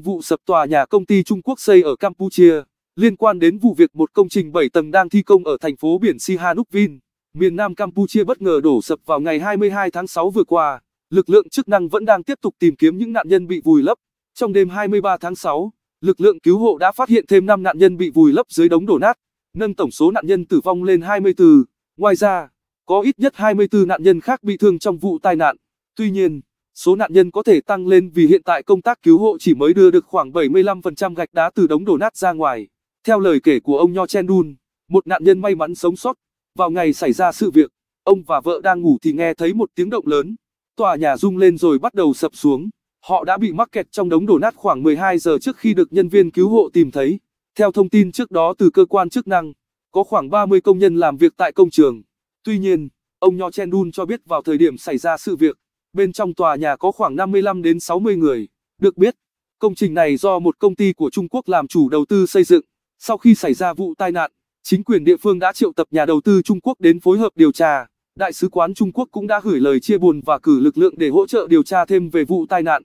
Vụ sập tòa nhà công ty Trung Quốc xây ở Campuchia Liên quan đến vụ việc một công trình 7 tầng đang thi công ở thành phố biển Sihanoukville, miền nam Campuchia bất ngờ đổ sập vào ngày 22 tháng 6 vừa qua. Lực lượng chức năng vẫn đang tiếp tục tìm kiếm những nạn nhân bị vùi lấp. Trong đêm 23 tháng 6, lực lượng cứu hộ đã phát hiện thêm 5 nạn nhân bị vùi lấp dưới đống đổ nát, nâng tổng số nạn nhân tử vong lên 24. Ngoài ra, có ít nhất 24 nạn nhân khác bị thương trong vụ tai nạn. Tuy nhiên, Số nạn nhân có thể tăng lên vì hiện tại công tác cứu hộ chỉ mới đưa được khoảng 75% gạch đá từ đống đổ nát ra ngoài. Theo lời kể của ông Nho Chen Dun, một nạn nhân may mắn sống sót, vào ngày xảy ra sự việc, ông và vợ đang ngủ thì nghe thấy một tiếng động lớn. Tòa nhà rung lên rồi bắt đầu sập xuống. Họ đã bị mắc kẹt trong đống đổ nát khoảng 12 giờ trước khi được nhân viên cứu hộ tìm thấy. Theo thông tin trước đó từ cơ quan chức năng, có khoảng 30 công nhân làm việc tại công trường. Tuy nhiên, ông Nho Chen Dun cho biết vào thời điểm xảy ra sự việc, Bên trong tòa nhà có khoảng 55 đến 60 người. Được biết, công trình này do một công ty của Trung Quốc làm chủ đầu tư xây dựng. Sau khi xảy ra vụ tai nạn, chính quyền địa phương đã triệu tập nhà đầu tư Trung Quốc đến phối hợp điều tra. Đại sứ quán Trung Quốc cũng đã gửi lời chia buồn và cử lực lượng để hỗ trợ điều tra thêm về vụ tai nạn.